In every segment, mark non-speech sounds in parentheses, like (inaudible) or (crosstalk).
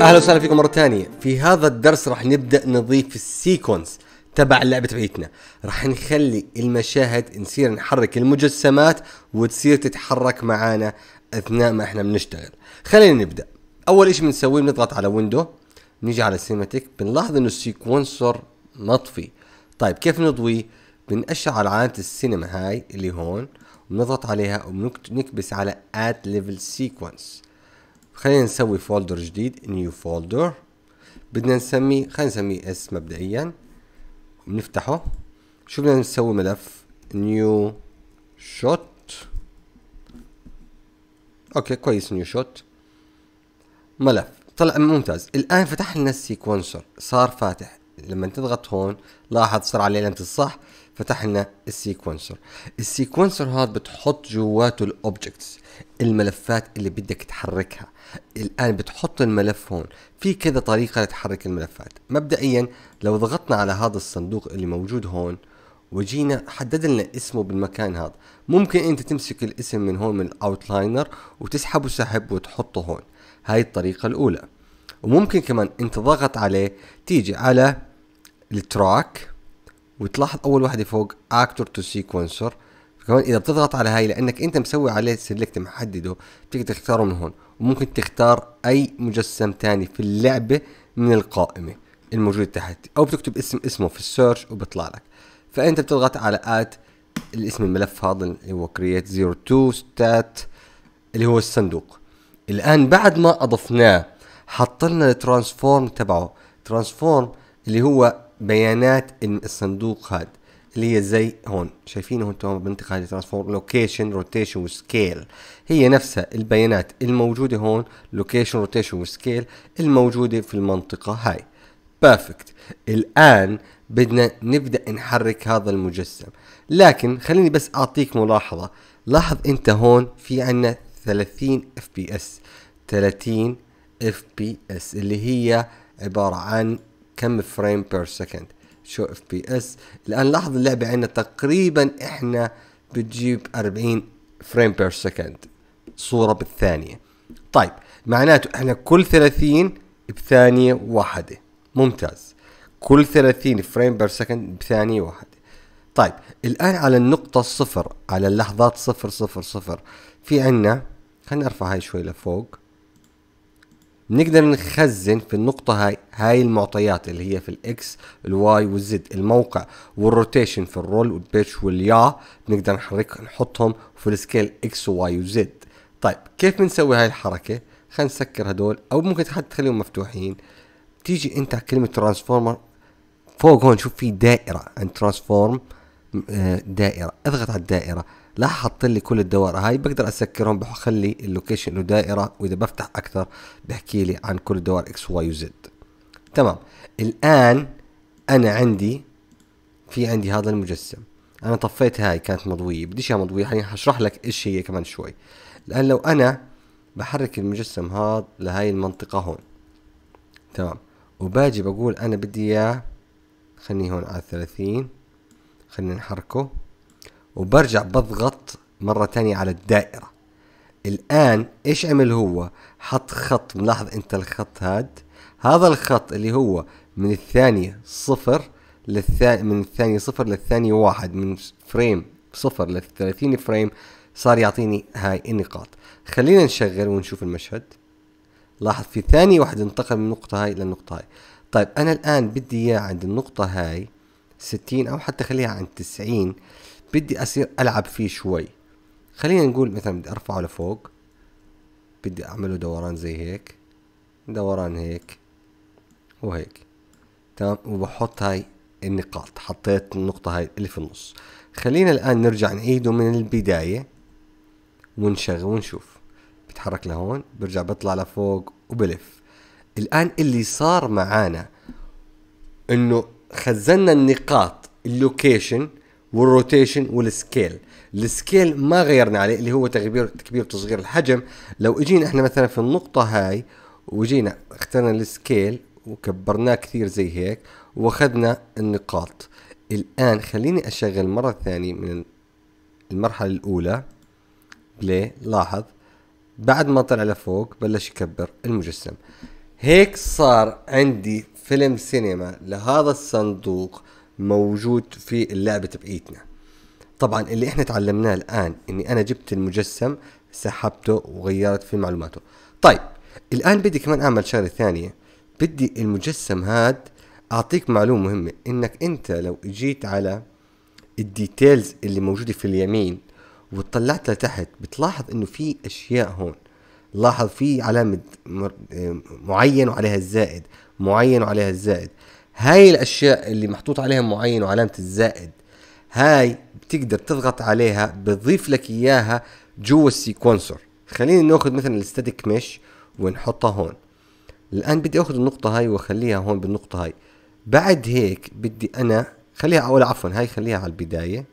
اهلا وسهلا فيكم مره ثانيه في هذا الدرس راح نبدا نضيف السيكونس تبع اللعبة تبعيتنا راح نخلي المشاهد نصير نحرك المجسمات وتصير تتحرك معانا اثناء ما احنا بنشتغل خلينا نبدا اول شيء بنسويه بنضغط على ويندو نيجي على سيماتيك بنلاحظ انه السيكونسر مطفي طيب كيف نضويه بنأشر على علامة السينما هاي اللي هون بنضغط عليها وبنكبس على اد ليفل سيكونس خلينا نسوي فولدر جديد نيو فولدر بدنا نسميه خلينا نسميه اس مبدئيا بنفتحه شو بدنا نسوي ملف نيو شوت اوكي كويس نيو شوت ملف طلع ممتاز الان فتح لنا السيكونسر صار فاتح لما تضغط هون لاحظ صار عليه لمسه الصح فتح لنا السيكونسر السيكونسر هذا بتحط جواته الاوبجكتس الملفات اللي بدك تحركها الان بتحط الملف هون في كذا طريقه لتحرك الملفات مبدئيا لو ضغطنا على هذا الصندوق اللي موجود هون وجينا حدد لنا اسمه بالمكان هذا ممكن انت تمسك الاسم من هون من الاوتلاينر وتسحبه سحب وتحطه هون هاي الطريقه الاولى وممكن كمان انت ضغط عليه تيجي على التراك وتلاحظ اول واحده فوق اكتور تو سيكونسر كمان اذا بتضغط على هاي لانك انت مسوي عليه سيلكت محدده بتقدر تختاره من هون وممكن تختار اي مجسم تاني في اللعبه من القائمه الموجوده تحت او بتكتب اسم اسمه في السيرش وبيطلع لك فانت بتضغط على ات الاسم الملف هذا اللي هو زيرو 02 ستات اللي هو الصندوق الان بعد ما اضفناه حط لنا الترانسفورم تبعه ترانسفورم اللي هو بيانات الصندوق هذا اللي هي زي هون شايفين هون تمام بنطق هذه ترانسفورم لوكيشن روتيشن وسكيل هي نفسها البيانات الموجوده هون لوكيشن روتيشن وسكيل الموجوده في المنطقه هاي بيرفكت الان بدنا نبدا نحرك هذا المجسم لكن خليني بس اعطيك ملاحظه لاحظ انت هون في عنا 30 اف بي اس 30 اف بي اس اللي هي عباره عن كم فريم بير سكند شو اف بي اس الان لاحظ اللعبه عندنا تقريبا احنا بتجيب 40 فريم بير سكند صوره بالثانيه طيب معناته احنا كل 30 بثانيه واحده ممتاز كل 30 فريم بير سكند بثانيه واحده طيب الان على النقطه الصفر على اللحظات صفر صفر صفر في عندنا خلينا نرفع هاي شوي لفوق بنقدر نخزن في النقطة هاي هاي المعطيات اللي هي في الاكس الواي والزد الموقع والروتيشن في الرول والبيتش واليا بنقدر نحرك نحطهم في السكيل اكس وواي وزد طيب كيف بنسوي هاي الحركة خلينا نسكر هدول او ممكن حتى تخليهم مفتوحين تيجي انت كلمة ترانسفورمر فوق هون شوف في دائرة عند ترانسفورم دائره اضغط على الدائره لا حط لي كل الدوائر هاي بقدر اسكرهم بخلي اللوكيشن انه دائره واذا بفتح اكثر بحكي لي عن كل الدوائر اكس واي وزد تمام الان انا عندي في عندي هذا المجسم انا طفيت هاي كانت مضويه بديش اياها مضويه يعني هشرح لك ايش هي كمان شوي الان لو انا بحرك المجسم هذا لهي المنطقه هون تمام وباجي بقول انا بدي اياه خلني هون على 30 خلينا نحركه وبرجع بضغط مرة تانية على الدائرة الآن إيش عمل هو حط خط ملاحظ أنت الخط هاد هذا الخط اللي هو من الثانية صفر للثاني من الثانية صفر للثانية واحد من فريم صفر للثلاثين فريم صار يعطيني هاي النقاط خلينا نشغل ونشوف المشهد لاحظ في ثانية واحد انتقل من النقطة هاي للنقطة هاي طيب أنا الآن بدي إياه عند النقطة هاي 60 او حتى خليها عند 90 بدي اصير العب فيه شوي خلينا نقول مثلا بدي ارفعه لفوق بدي اعمله دوران زي هيك دوران هيك وهيك تمام وبحط هاي النقاط حطيت النقطة هاي اللي في النص خلينا الآن نرجع نعيده من البداية ونشغل ونشوف بتحرك لهون برجع بطلع لفوق وبلف الآن اللي صار معانا إنه خزنا النقاط اللوكيشن والروتيشن والسكيل السكيل ما غيرنا عليه اللي هو تكبير تكبير وتصغير الحجم لو اجينا احنا مثلا في النقطة هاي وجينا اخترنا السكيل وكبرناه كثير زي هيك واخذنا النقاط الان خليني اشغل مرة ثانية من المرحلة الاولى بلاي لاحظ بعد ما طلع لفوق بلش يكبر المجسم هيك صار عندي فيلم سينما لهذا الصندوق موجود في اللعبة بإيدنا طبعا اللي احنا تعلمناه الآن اني انا جبت المجسم سحبته وغيرت في معلوماته طيب الآن بدي كمان اعمل شغلة ثانية بدي المجسم هاد اعطيك معلومة مهمة انك انت لو اجيت على الديتيلز اللي موجودة في اليمين وطلعت لتحت بتلاحظ انه في اشياء هون لاحظ في علامة آه، معين وعليها الزائد معين وعليها الزائد هاي الاشياء اللي محطوط عليها معين وعلامه الزائد هاي بتقدر تضغط عليها بتضيف لك اياها جوا السيكونسر خلينا ناخذ مثلا الستاتيك مش ونحطها هون الان بدي اخذ النقطه هاي واخليها هون بالنقطه هاي بعد هيك بدي انا خليها اول عفوا هاي خليها على البدايه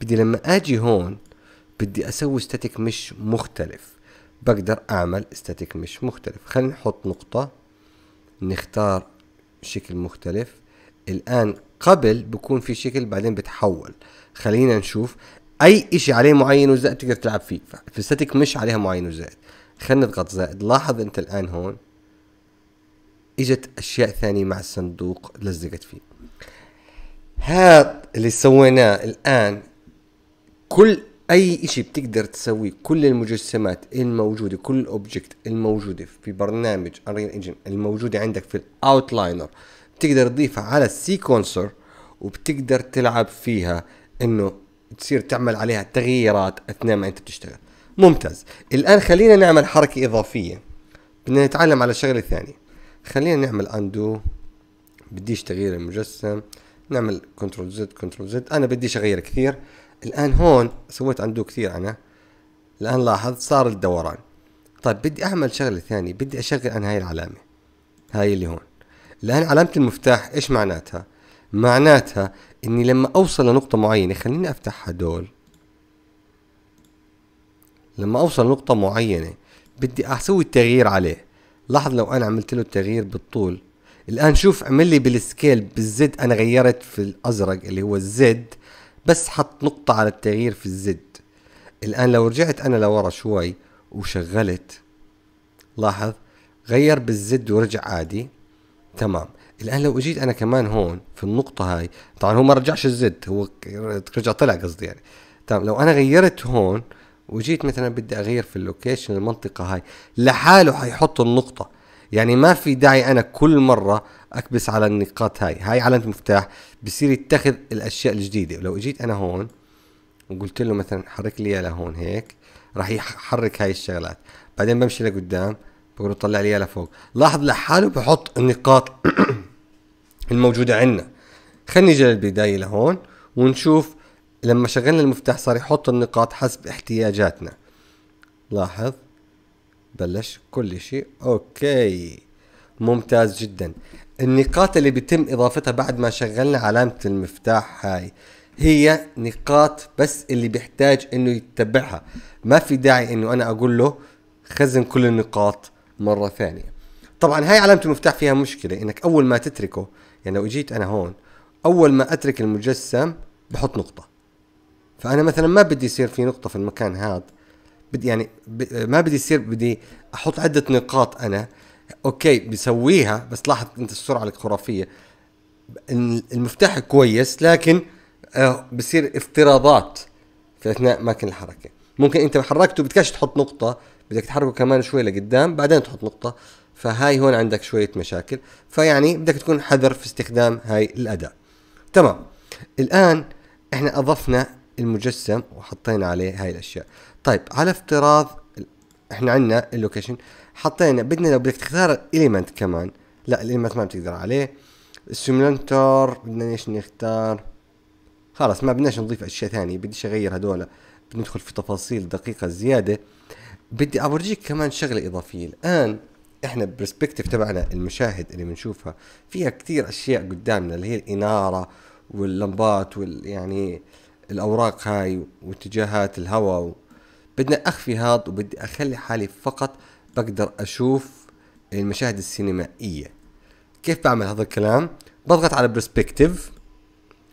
بدي لما اجي هون بدي اسوي ستاتيك مش مختلف بقدر اعمل ستاتيك مش مختلف خلينا نحط نقطه نختار شكل مختلف الآن قبل بكون في شكل بعدين بتحول خلينا نشوف اي شيء عليه معين وزائد تقدر تلعب فيه فالستك مش عليها معين وزائد خلينا نضغط زائد لاحظ انت الان هون اجت اشياء ثانية مع الصندوق لزقت فيه هذا اللي سويناه الان كل اي شيء بتقدر تسويه كل المجسمات الموجوده كل اوبجكت الموجوده في برنامج انريل انجن الموجوده عندك في الاوتلاينر بتقدر تضيفها على السيكونسر وبتقدر تلعب فيها انه تصير تعمل عليها تغييرات اثناء ما انت بتشتغل ممتاز الان خلينا نعمل حركه اضافيه بدنا نتعلم على شغله ثانيه خلينا نعمل اندو بديش تغيير المجسم نعمل كنترول زد كنترول زد انا بديش اغير كثير الآن هون سويت عنده كثير أنا الآن لاحظ صار الدوران طيب بدي أعمل شغلة ثانية بدي أشغل أنا هاي العلامة هاي اللي هون الآن علامة المفتاح إيش معناتها معناتها إني لما أوصل لنقطة معينة خليني أفتح هدول لما أوصل لنقطة معينة بدي أسوي التغيير عليه لاحظ لو أنا عملت له التغيير بالطول الآن شوف عمل لي بالسكيل بالزد أنا غيرت في الأزرق اللي هو الزد بس حط نقطة على التغيير في الزد الآن لو رجعت أنا لورا شوي وشغلت لاحظ غير بالزد ورجع عادي تمام الآن لو أجيت أنا كمان هون في النقطة هاي طبعا هو ما رجعش الزد هو رجع طلع قصدي يعني تمام لو أنا غيرت هون وجيت مثلا بدي أغير في اللوكيشن المنطقة هاي لحاله حيحط النقطة يعني ما في داعي انا كل مره اكبس على النقاط هاي هاي علامه مفتاح بصير يتخذ الاشياء الجديده لو اجيت انا هون وقلت له مثلا حرك لي اياها لهون هيك راح يحرك هاي الشغلات بعدين بمشي لقدام بقول له طلع لي اياها لفوق لاحظ لحاله بحط النقاط (clears throat) الموجوده عندنا خلينا نجي للبدايه لهون ونشوف لما شغلنا المفتاح صار يحط النقاط حسب احتياجاتنا لاحظ بلش كل شيء اوكي ممتاز جدا النقاط اللي بيتم اضافتها بعد ما شغلنا علامة المفتاح هاي هي نقاط بس اللي بيحتاج انه يتبعها ما في داعي انه انا اقول له خزن كل النقاط مرة ثانية طبعا هاي علامة المفتاح فيها مشكلة انك اول ما تتركه يعني لو اجيت انا هون اول ما اترك المجسم بحط نقطة فانا مثلا ما بدي يصير في نقطة في المكان هذا بدي يعني ما بدي يصير بدي احط عده نقاط انا اوكي بسويها بس لاحظ انت السرعه الخرافيه المفتاح كويس لكن آه، بصير افتراضات في اثناء اماكن الحركه ممكن انت حركته بدكش تحط نقطه بدك تحركه كمان شوي لقدام بعدين تحط نقطه فهاي هون عندك شويه مشاكل فيعني بدك تكون حذر في استخدام هاي الاداه تمام الان احنا اضفنا المجسم وحطينا عليه هاي الاشياء طيب على افتراض احنا عندنا اللوكيشن حطينا بدنا لو بدك تختار اليمنت كمان لا اليمنت ما بتقدر عليه السيمولنتور بدنا ايش نختار خلاص ما بدناش نضيف اشياء ثانيه بديش اغير هذول بندخل في تفاصيل دقيقه زياده بدي اورجيك كمان شغله اضافيه الان احنا برسبكتيف تبعنا المشاهد اللي بنشوفها فيها كثير اشياء قدامنا اللي هي الاناره واللمبات وال يعني الاوراق هاي واتجاهات الهواء بدنا اخفي هذا وبدي اخلي حالي فقط بقدر اشوف المشاهد السينمائيه كيف بعمل هذا الكلام بضغط على برسبكتيف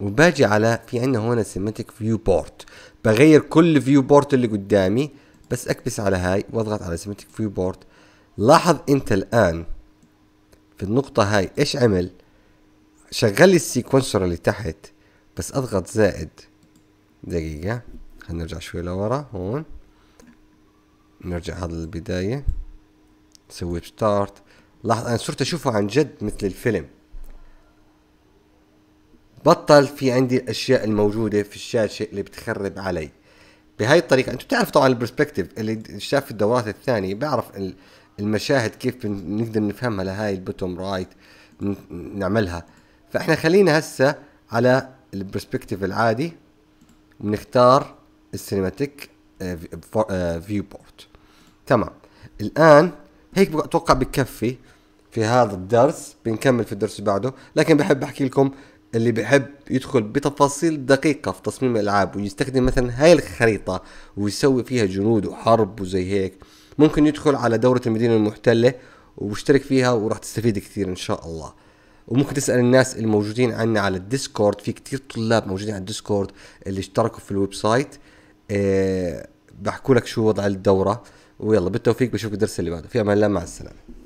وباجي على في عندنا هون سيماتيك فيو بورت بغير كل فيو بورت اللي قدامي بس اكبس على هاي واضغط على سيماتيك فيو بورت لاحظ انت الان في النقطه هاي ايش عمل شغل لي السيكونسر اللي تحت بس اضغط زائد دقيقه خلينا نرجع شوي لورا هون نرجع هذا البداية نسوي ستارت لاحظ انا صرت اشوفه عن جد مثل الفيلم بطل في عندي الاشياء الموجودة في الشاشة اللي بتخرب علي بهاي الطريقة انتم بتعرفوا طبعا البرسبكتيف اللي شاف الدورات الثانية بيعرف المشاهد كيف نقدر نفهمها لهاي البوتوم رايت نعملها فاحنا خلينا هسه على البرسبكتيف العادي بنختار السينماتيك آه، فيو آه، بورت آه، تمام الان هيك اتوقع بكفي في هذا الدرس بنكمل في الدرس اللي بعده لكن بحب احكي لكم اللي بحب يدخل بتفاصيل دقيقة في تصميم الألعاب ويستخدم مثلا هاي الخريطة ويسوي فيها جنود وحرب وزي هيك ممكن يدخل على دورة المدينة المحتلة واشترك فيها وراح تستفيد كثير إن شاء الله وممكن تسأل الناس الموجودين عنا على الديسكورد في كثير طلاب موجودين على الديسكورد اللي اشتركوا في الويب سايت إيه، بحكوا لك شو وضع الدوره ويلا بالتوفيق بشوفك الدرس اللي بعده في امان الله مع السلامه